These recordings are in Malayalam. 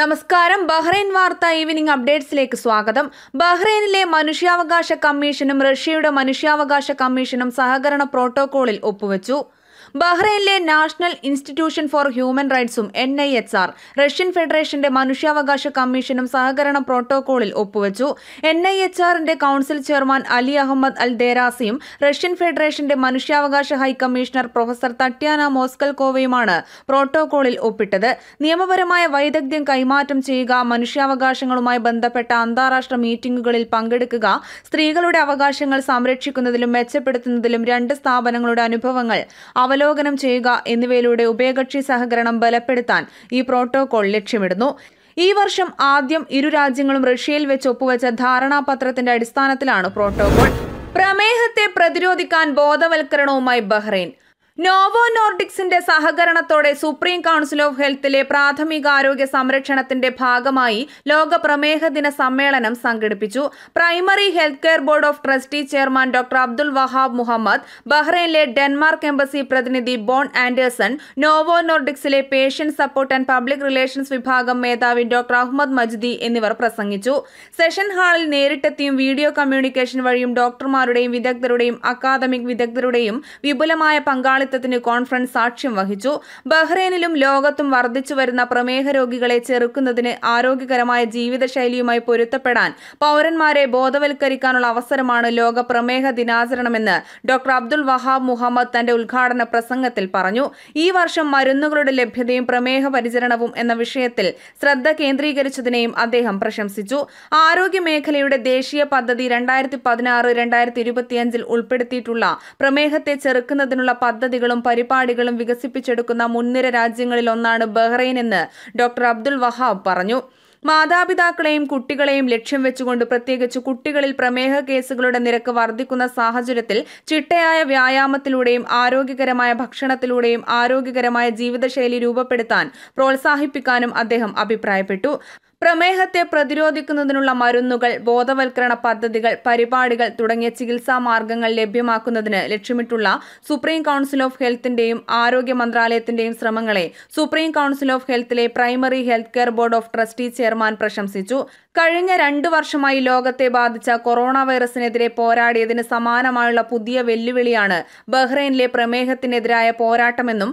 നമസ്കാരം ബഹ്റൈൻ വാർത്ത ഈവനിംഗ് അപ്ഡേറ്റ്സിലേക്ക് സ്വാഗതം ബഹ്റൈനിലെ മനുഷ്യാവകാശ കമ്മീഷനും റഷ്യയുടെ മനുഷ്യാവകാശ കമ്മീഷനും സഹകരണ പ്രോട്ടോകോളിൽ ഒപ്പുവച്ചു ബഹ്റൈനിലെ നാഷണൽ ഇൻസ്റ്റിറ്റ്യൂഷൻ ഫോർ ഹ്യൂമൻ റൈറ്റ്സും N I H R Russian ഫെഡറേഷന്റെ മനുഷ്യാവകാശ കമ്മീഷനും സഹകരണ പ്രോട്ടോകോളിൽ ഒപ്പുവച്ചു എൻ ഐ എച്ച് ആറിന്റെ council chairman Ali Ahmed Al ദേരാസിയും റഷ്യൻ ഫെഡറേഷന്റെ മനുഷ്യാവകാശ ഹൈക്കമ്മീഷണർ പ്രൊഫസർ തട്ട്യാന മോസ്കൽകോവയുമാണ് പ്രോട്ടോകോളിൽ ഒപ്പിട്ടത് നിയമപരമായ വൈദഗ്ധ്യം കൈമാറ്റം ചെയ്യുക മനുഷ്യാവകാശങ്ങളുമായി ബന്ധപ്പെട്ട അന്താരാഷ്ട്ര മീറ്റിംഗുകളിൽ പങ്കെടുക്കുക സ്ത്രീകളുടെ അവകാശങ്ങൾ സംരക്ഷിക്കുന്നതിലും മെച്ചപ്പെടുത്തുന്നതിലും രണ്ട് സ്ഥാപനങ്ങളുടെ അനുഭവങ്ങൾ അവ അവലോകനം ചെയ്യുക എന്നിവയിലൂടെ ഉഭയകക്ഷി സഹകരണം ബലപ്പെടുത്താൻ ഈ പ്രോട്ടോകോൾ ലക്ഷ്യമിടുന്നു ഈ വർഷം ആദ്യം ഇരു രാജ്യങ്ങളും റഷ്യയിൽ വെച്ച് ഒപ്പുവെച്ച ധാരണാപത്രത്തിന്റെ അടിസ്ഥാനത്തിലാണ് പ്രോട്ടോകോൾ പ്രമേഹത്തെ പ്രതിരോധിക്കാൻ ബോധവൽക്കരണവുമായി ബഹ്റൈൻ നോവോ നോർഡിക്സിന്റെ സഹകരണത്തോടെ സുപ്രീം കൗൺസിൽ ഓഫ് ഹെൽത്തിലെ പ്രാഥമികാരോഗ്യ സംരക്ഷണത്തിന്റെ ഭാഗമായി ലോക പ്രമേഹ ദിന സമ്മേളനം സംഘടിപ്പിച്ചു primary health care board of trustee chairman doctor Abdul Wahab Muhammad ബഹ്റൈനിലെ ഡെൻമാർക്ക് എംബസി പ്രതിനിധി ബോൺ ആൻഡേഴ്സൺ നോവോ നോർഡിക്സിലെ patient support and public relations വിഭാഗം മേധാവി ഡോക്ടർ അഹമ്മദ് മജ്ദി എന്നിവർ പ്രസംഗിച്ചു സെഷൻ ഹാളിൽ നേരിട്ടെത്തിയും വീഡിയോ കമ്മ്യൂണിക്കേഷൻ വഴിയും ഡോക്ടർമാരുടെയും വിദഗ്ധരുടെയും അക്കാദമിക് വിദഗ്ധരുടെയും വിപുലമായ പങ്കാളി പങ്കാളിത്തത്തിന് കോൺഫറൻസ് സാക്ഷ്യം വഹിച്ചു ബഹ്റൈനിലും ലോകത്തും വർദ്ധിച്ചു വരുന്ന പ്രമേഹ രോഗികളെ ചെറുക്കുന്നതിന് ആരോഗ്യകരമായ ജീവിതശൈലിയുമായി പൊരുത്തപ്പെടാൻ പൗരന്മാരെ ബോധവൽക്കരിക്കാനുള്ള അവസരമാണ് ലോക പ്രമേഹ ദിനാചരണമെന്ന് ഡോക്ടർ അബ്ദുൾ വഹാബ് മുഹമ്മദ് തന്റെ ഉദ്ഘാടന പ്രസംഗത്തിൽ പറഞ്ഞു ഈ വർഷം മരുന്നുകളുടെ ലഭ്യതയും പ്രമേഹ പരിചരണവും എന്ന വിഷയത്തിൽ ശ്രദ്ധ കേന്ദ്രീകരിച്ചതിനെയും അദ്ദേഹം പ്രശംസിച്ചു ആരോഗ്യ മേഖലയുടെ ദേശീയ പദ്ധതി രണ്ടായിരത്തി പതിനാറ് രണ്ടായിരത്തി ഇരുപത്തിയഞ്ചിൽ ഉൾപ്പെടുത്തിയിട്ടുള്ള പ്രമേഹത്തെ ചെറുക്കുന്നതിനുള്ള പദ്ധതി പദ്ധതികളും പരിപാടികളും വികസിപ്പിച്ചെടുക്കുന്ന മുൻനിര രാജ്യങ്ങളിൽ ഒന്നാണ് ബഹ്റൈൻ എന്ന് ഡോക്ടർ അബ്ദുൽ വഹാബ് പറഞ്ഞു മാതാപിതാക്കളെയും കുട്ടികളെയും ലക്ഷ്യം വെച്ചുകൊണ്ട് പ്രത്യേകിച്ച് കുട്ടികളിൽ പ്രമേഹ കേസുകളുടെ നിരക്ക് വർദ്ധിക്കുന്ന സാഹചര്യത്തിൽ ചിട്ടയായ വ്യായാമത്തിലൂടെയും ആരോഗ്യകരമായ ഭക്ഷണത്തിലൂടെയും ആരോഗ്യകരമായ ജീവിതശൈലി രൂപപ്പെടുത്താൻ പ്രോത്സാഹിപ്പിക്കാനും അദ്ദേഹം അഭിപ്രായപ്പെട്ടു പ്രമേഹത്തെ പ്രതിരോധിക്കുന്നതിനുള്ള മരുന്നുകൾ ബോധവൽക്കരണ പദ്ധതികൾ പരിപാടികൾ തുടങ്ങിയ ചികിത്സാ മാർഗങ്ങൾ ലഭ്യമാക്കുന്നതിന് ലക്ഷ്യമിട്ടുള്ള സുപ്രീം കൗൺസിൽ ഓഫ് ഹെൽത്തിന്റെയും ആരോഗ്യ മന്ത്രാലയത്തിന്റെയും ശ്രമങ്ങളെ സുപ്രീം കൗൺസിൽ ഓഫ് ഹെൽത്തിലെ primary health care board of trustee chairman പ്രശംസിച്ചു കഴിഞ്ഞ രണ്ടു വർഷമായി ലോകത്തെ ബാധിച്ച കൊറോണ വൈറസിനെതിരെ പോരാടിയതിന് സമാനമായുള്ള പുതിയ വെല്ലുവിളിയാണ് ബഹ്റൈനിലെ പ്രമേഹത്തിനെതിരായ പോരാട്ടമെന്നും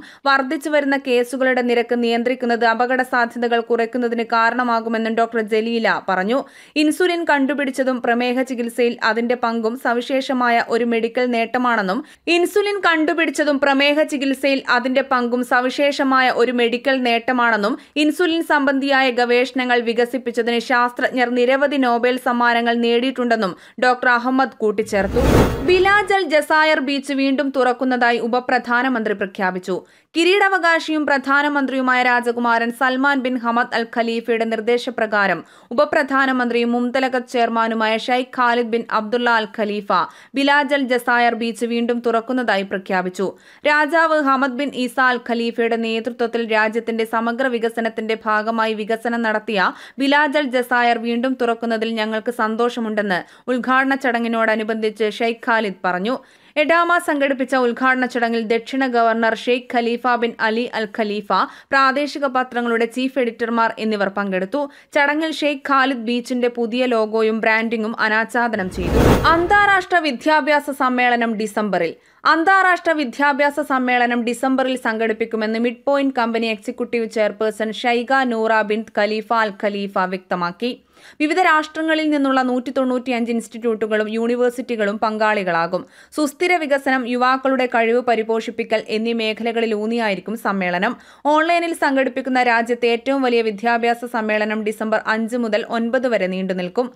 വരുന്ന കേസുകളുടെ നിരക്ക് നിയന്ത്രിക്കുന്നത് അപകട സാധ്യതകൾ കുറയ്ക്കുന്നതിന് കാരണമാകുമെന്നും നൽകുമെന്നും ഡോക്ടർ ജലീല പറഞ്ഞു ഇൻസുലിൻ കണ്ടുപിടിച്ചതും പ്രമേഹ ചികിത്സയിൽ അതിന്റെ പങ്കും സവിശേഷമായ ഒരു മെഡിക്കൽ നേട്ടമാണെന്നും ഇൻസുലിൻ കണ്ടുപിടിച്ചതും പ്രമേഹ ചികിത്സയിൽ അതിന്റെ പങ്കും സവിശേഷമായ ഒരു മെഡിക്കൽ നേട്ടമാണെന്നും ഇൻസുലിൻ സംബന്ധിയായ ഗവേഷണങ്ങൾ വികസിപ്പിച്ചതിന് ശാസ്ത്രജ്ഞർ നിരവധി നോബൽ സമ്മാനങ്ങൾ നേടിയിട്ടുണ്ടെന്നും ഡോക്ടർ അഹമ്മദ് കൂട്ടിച്ചേർത്തു ബിലാജൽ ജസായർ ബീച്ച് വീണ്ടും തുറക്കുന്നതായി ഉപപ്രധാനമന്ത്രി പ്രഖ്യാപിച്ചു കിരീടാവകാശിയും പ്രധാനമന്ത്രിയുമായ രാജകുമാരൻ സൽമാൻ ബിൻ ഹമദ് അൽ ഖലീഫയുടെ നിർദ്ദേശം നിർദ്ദേശപ്രകാരം ഉപപ്രധാനമന്ത്രിയും മുംതലക ചെയർമാനുമായ Sheikh Khalid bin Abdullah Al Khalifa Bilajal Jazair beach വീണ്ടും തുറക്കുന്നതായി പ്രഖ്യാപിച്ചു രാജാവ് ഹമദ് ബിൻ ഈസ അൽ ഖലീഫയുടെ നേതൃത്വത്തിൽ രാജ്യത്തിന്റെ സമഗ്ര വികസനത്തിന്റെ ഭാഗമായി വികസനം നടത്തിയ ബിലാജൽ ജസായർ വീണ്ടും തുറക്കുന്നതിൽ ഞങ്ങൾക്ക് സന്തോഷമുണ്ടെന്ന് ഉദ്ഘാടന ചടങ്ങിനോടനുബന്ധിച്ച് ഷെയ്ഖ് ഖാലിദ് പറഞ്ഞു എഡാമ സംഘടിപ്പിച്ച ഉദ്ഘാടന ചടങ്ങിൽ ദക്ഷിണ governor Sheikh Khalifa bin Ali Al Khalifa പ്രാദേശിക പത്രങ്ങളുടെ ചീഫ് എഡിറ്റർമാർ എന്നിവർ പങ്കെടുത്തു ചടങ്ങിൽ ഷെയ്ഖ് ഖാലിദ് ബീച്ചിന്റെ പുതിയ ലോഗോയും ബ്രാൻഡിംഗും അനാച്ഛാദനം ചെയ്തു അന്താരാഷ്ട്ര വിദ്യാഭ്യാസ സമ്മേളനം ഡിസംബറിൽ അന്താരാഷ്ട്ര വിദ്യാഭ്യാസ സമ്മേളനം ഡിസംബറിൽ സംഘടിപ്പിക്കുമെന്ന് mid point company executive chairperson Sheikha Noora bin Khalifa Al Khalifa വ്യക്തമാക്കി വിവിധ രാഷ്ട്രങ്ങളിൽ നിന്നുള്ള നൂറ്റി തൊണ്ണൂറ്റിയഞ്ച് ഇൻസ്റ്റിറ്റ്യൂട്ടുകളും യൂണിവേഴ്സിറ്റികളും പങ്കാളികളാകും സുസ്ഥിര വികസനം യുവാക്കളുടെ കഴിവ് പരിപോഷിപ്പിക്കൽ എന്നീ മേഖലകളിൽ ഊന്നിയായിരിക്കും സമ്മേളനം ഓൺലൈനിൽ സംഘടിപ്പിക്കുന്ന രാജ്യത്തെ ഏറ്റവും വലിയ വിദ്യാഭ്യാസ സമ്മേളനം ഡിസംബർ അഞ്ച് മുതൽ ഒൻപത് വരെ നീണ്ടുനിൽക്കും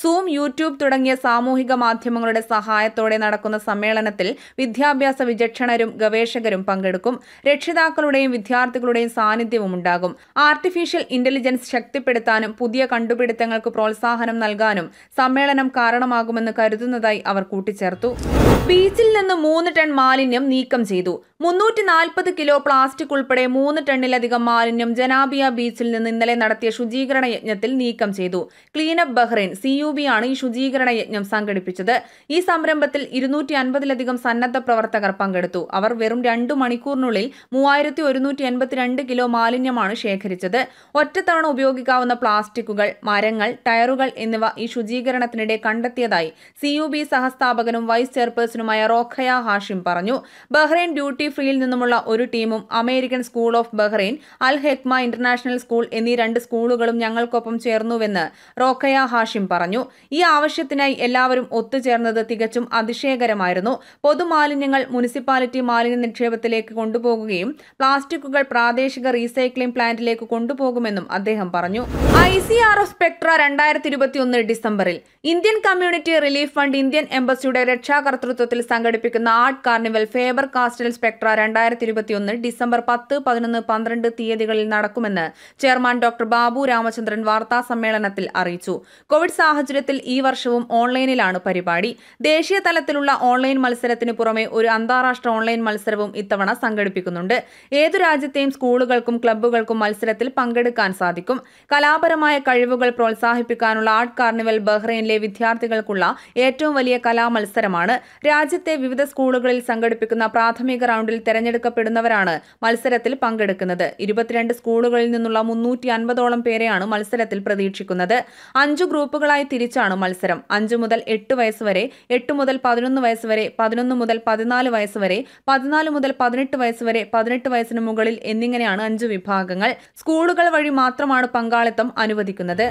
സൂം യൂട്യൂബ് തുടങ്ങിയ സാമൂഹിക മാധ്യമങ്ങളുടെ സഹായത്തോടെ നടക്കുന്ന സമ്മേളനത്തിൽ വിദ്യാഭ്യാസ വിചക്ഷണരും ഗവേഷകരും പങ്കെടുക്കും രക്ഷിതാക്കളുടെയും വിദ്യാർത്ഥികളുടെയും സാന്നിധ്യവും ഉണ്ടാകും ആർട്ടിഫിഷ്യൽ ഇന്റലിജൻസ് ശക്തിപ്പെടുത്താനും പുതിയ കണ്ടുപിടുത്തങ്ങൾക്ക് പ്രോത്സാഹനം നൽകാനും സമ്മേളനം കാരണമാകുമെന്ന് കരുതുന്നതായി അവർ കൂട്ടിച്ചേർത്തു ബീച്ചിൽ നിന്ന് മൂന്ന് ടൺ മാലിന്യം നീക്കം ചെയ്തു മുന്നൂറ്റി നാൽപ്പത് കിലോ പ്ലാസ്റ്റിക് ഉൾപ്പെടെ മൂന്ന് ടണ്ണിലധികം മാലിന്യം ജനാബിയ ബീച്ചിൽ നിന്ന് ഇന്നലെ നടത്തിയ ശുചീകരണ യജ്ഞത്തിൽ നീക്കം ചെയ്തു ക്ലീനപ്പ് ബഹ്റൈൻ സി യു രൂപയാണ് ഈ ശുചീകരണ യജ്ഞം സംഘടിപ്പിച്ചത് ഈ സംരംഭത്തിൽ ഇരുന്നൂറ്റി അൻപതിലധികം സന്നദ്ധ പ്രവർത്തകർ പങ്കെടുത്തു അവർ വെറും രണ്ടു മണിക്കൂറിനുള്ളിൽ മൂവായിരത്തി ഒരുന്നൂറ്റി എൺപത്തിരണ്ട് കിലോ മാലിന്യമാണ് ശേഖരിച്ചത് ഒറ്റത്തവണ ഉപയോഗിക്കാവുന്ന പ്ലാസ്റ്റിക്കുകൾ മരങ്ങൾ ടയറുകൾ എന്നിവ ഈ ശുചീകരണത്തിനിടെ കണ്ടെത്തിയതായി സി യു ബി സഹസ്ഥാപകനും വൈസ് ചെയർപേഴ്സണുമായ റോഖയ ഹാഷിം പറഞ്ഞു ബഹ്റൈൻ ഡ്യൂട്ടി ഫ്രീയിൽ നിന്നുമുള്ള ഒരു ടീമും American school of Bahrain Al Hekma international school എന്നീ രണ്ട് സ്കൂളുകളും ഞങ്ങൾക്കൊപ്പം ചേർന്നുവെന്ന് റോഖയ ഹാഷിം പറഞ്ഞു പറഞ്ഞു ഈ ആവശ്യത്തിനായി എല്ലാവരും ഒത്തുചേർന്നത് തികച്ചും അതിശയകരമായിരുന്നു പൊതുമാലിന്യങ്ങൾ മുനിസിപ്പാലിറ്റി മാലിന്യ നിക്ഷേപത്തിലേക്ക് കൊണ്ടുപോകുകയും പ്ലാസ്റ്റിക്കുകൾ പ്രാദേശിക റീസൈക്ലിംഗ് പ്ലാന്റിലേക്ക് കൊണ്ടുപോകുമെന്നും അദ്ദേഹം പറഞ്ഞു I C R O spectra രണ്ടായിരത്തി ഇരുപത്തിയൊന്ന് ഡിസംബറിൽ Indian community relief fund Indian എംബസിയുടെ രക്ഷാകർത്തൃത്വത്തിൽ സംഘടിപ്പിക്കുന്ന art carnival Faber Castell spectra രണ്ടായിരത്തി ഇരുപത്തിയൊന്ന് ഡിസംബർ പത്ത് പതിനൊന്ന് പന്ത്രണ്ട് തീയതികളിൽ നടക്കുമെന്ന് ചെയർമാൻ ഡോക്ടർ ബാബു രാമചന്ദ്രൻ വാർത്താ സമ്മേളനത്തിൽ അറിയിച്ചു കോവിഡ് സാഹചര്യം സാഹചര്യത്തിൽ ഈ വർഷവും ഓൺലൈനിലാണ് പരിപാടി ദേശീയ തലത്തിലുള്ള ഓൺലൈൻ മത്സരത്തിന് പുറമെ ഒരു അന്താരാഷ്ട്ര ഓൺലൈൻ മത്സരവും ഇത്തവണ സംഘടിപ്പിക്കുന്നുണ്ട് ഏതു രാജ്യത്തെയും സ്കൂളുകൾക്കും ക്ലബ്ബുകൾക്കും മത്സരത്തിൽ പങ്കെടുക്കാൻ സാധിക്കും കലാപരമായ കഴിവുകൾ പ്രോത്സാഹിപ്പിക്കാനുള്ള ആർട്ട് കാർണിവൽ ബഹ്റൈനിലെ വിദ്യാർത്ഥികൾക്കുള്ള ഏറ്റവും വലിയ കലാമത്സരമാണ് രാജ്യത്തെ വിവിധ സ്കൂളുകളിൽ സംഘടിപ്പിക്കുന്ന പ്രാഥമിക റൗണ്ടിൽ തെരഞ്ഞെടുക്കപ്പെടുന്നവരാണ് മത്സരത്തിൽ പങ്കെടുക്കുന്നത് ഇരുപത്തിരണ്ട് സ്കൂളുകളിൽ നിന്നുള്ള മുന്നൂറ്റി അൻപതോളം പേരെയാണ് മത്സരത്തിൽ പ്രതീക്ഷിക്കുന്നത് അഞ്ചു ഗ്രൂപ്പുകളായി തിരിച്ചാണ് മത്സരം അഞ്ചു മുതൽ എട്ട് വയസ്സ് വരെ എട്ട് മുതൽ പതിനൊന്ന് വയസ്സ് വരെ പതിനൊന്ന് മുതൽ പതിനാല് വയസ്സ് വരെ പതിനാല് മുതൽ പതിനെട്ട് വയസ്സ് വരെ പതിനെട്ട് വയസ്സിന് മുകളിൽ എന്നിങ്ങനെയാണ് അഞ്ച് വിഭാഗങ്ങൾ സ്കൂളുകൾ വഴി മാത്രമാണ് പങ്കാളിത്തം അനുവദിക്കുന്നത്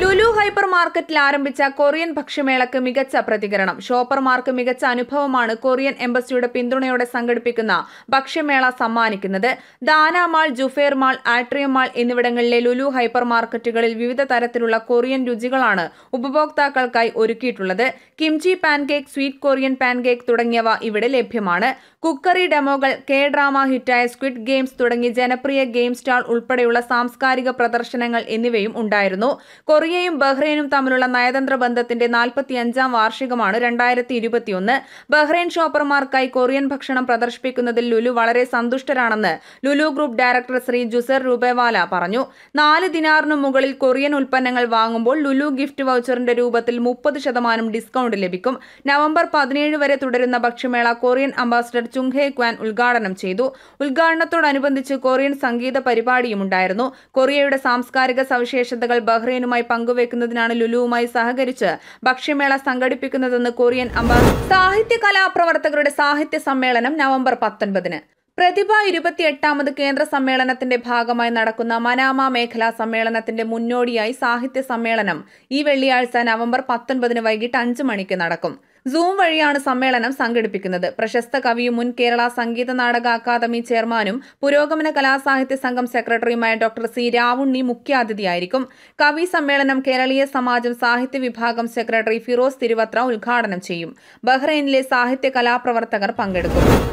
ലുലു ഹൈപ്പർ മാർക്കറ്റിൽ ആരംഭിച്ച കൊറിയൻ ഭക്ഷ്യമേളക്ക് മികച്ച പ്രതികരണം ഷോപ്പർമാർക്ക് മികച്ച അനുഭവമാണ് കൊറിയൻ എംബസിയുടെ പിന്തുണയോടെ സംഘടിപ്പിക്കുന്ന ഭക്ഷ്യമേള സമ്മാനിക്കുന്നത് ദാന ജുഫേർ മാൾ ആട്രിയം മാൾ എന്നിവിടങ്ങളിലെ ലുലു ഹൈപ്പർ മാർക്കറ്റുകളിൽ വിവിധ തരത്തിലുള്ള കൊറിയൻ രുചികളാണ് ഉപഭോക്താക്കൾക്കായി ഒരുക്കിയിട്ടുള്ളത് kimchi pancake sweet Korean pancake തുടങ്ങിയവ ഇവിടെ ലഭ്യമാണ് കുക്കറി ഡെമോകൾ കെ ഡ്രാമ ഹിറ്റായ സ്ക്വിഡ് ഗെയിംസ് തുടങ്ങി ജനപ്രിയ ഗെയിം സ്റ്റാൾ ഉൾപ്പെടെയുള്ള സാംസ്കാരിക പ്രദർശനങ്ങൾ എന്നിവയും ഉണ്ടായിരുന്നു കൊറിയയും ബഹ്റൈനും തമ്മിലുള്ള നയതന്ത്ര ബന്ധത്തിന്റെ നാൽപ്പത്തിയഞ്ചാം വാർഷികമാണ് രണ്ടായിരത്തി ഇരുപത്തിയൊന്ന് ബഹ്റൈൻ ഷോപ്പർമാർക്കായി കൊറിയൻ ഭക്ഷണം പ്രദർശിപ്പിക്കുന്നതിൽ ലുലു വളരെ സന്തുഷ്ടരാണെന്ന് Lulu group director Shri Juzer Roopawala പറഞ്ഞു നാല് ദിനാറിനു മുകളിൽ കൊറിയൻ ഉൽപ്പന്നങ്ങൾ വാങ്ങുമ്പോൾ ലുലു ഗിഫ്റ്റ് വൗച്ചറിന്റെ രൂപത്തിൽ മുപ്പത് ശതമാനം ഡിസ്കൗണ്ട് ലഭിക്കും നവംബർ പതിനേഴ് വരെ തുടരുന്ന ഭക്ഷ്യമേള കൊറിയൻ അംബാസഡർ ചുങ്ഹേ ക്വാൻ ഉദ്ഘാടനം ചെയ്തു ഉദ്ഘാടനത്തോടനുബന്ധിച്ച് കൊറിയൻ സംഗീത പരിപാടിയും ഉണ്ടായിരുന്നു കൊറിയയുടെ സാംസ്കാരിക സവിശേഷതകൾ ബഹ്റൈനുമായി പങ്കുവെക്കുന്നതിനാണ് ലുലുവുമായി സഹകരിച്ച് ഭക്ഷ്യമേള സംഘടിപ്പിക്കുന്നതെന്ന് കൊറിയൻ അംബാസഡർ സാഹിത്യ കലാപ്രവർത്തകരുടെ സാഹിത്യ സമ്മേളനം നവംബർ പത്തൊൻപതിന് പ്രതിഭ ഇരുപത്തിയെട്ടാമത് കേന്ദ്ര സമ്മേളനത്തിന്റെ ഭാഗമായി നടക്കുന്ന മനാമ മേഖലാ സമ്മേളനത്തിന്റെ മുന്നോടിയായി സാഹിത്യ സമ്മേളനം ഈ വെള്ളിയാഴ്ച നവംബർ പത്തൊൻപതിന് വൈകിട്ട് അഞ്ച് മണിക്ക് നടക്കും സൂം വഴിയാണ് സമ്മേളനം സംഘടിപ്പിക്കുന്നത് പ്രശസ്ത കവിയും മുൻ കേരള സംഗീത നാടക അക്കാദമി ചെയർമാനും പുരോഗമന കലാസാഹിത്യ സംഘം സെക്രട്ടറിയുമായ ഡോക്ടർ സി രാവുണ്ണി മുഖ്യാതിഥിയായിരിക്കും കവി സമ്മേളനം കേരളീയ സമാജം സാഹിത്യ വിഭാഗം സെക്രട്ടറി ഫിറോസ് തിരുവത്ര ഉദ്ഘാടനം ചെയ്യും ബഹ്റൈനിലെ സാഹിത്യ കലാപ്രവർത്തകർ പങ്കെടുക്കും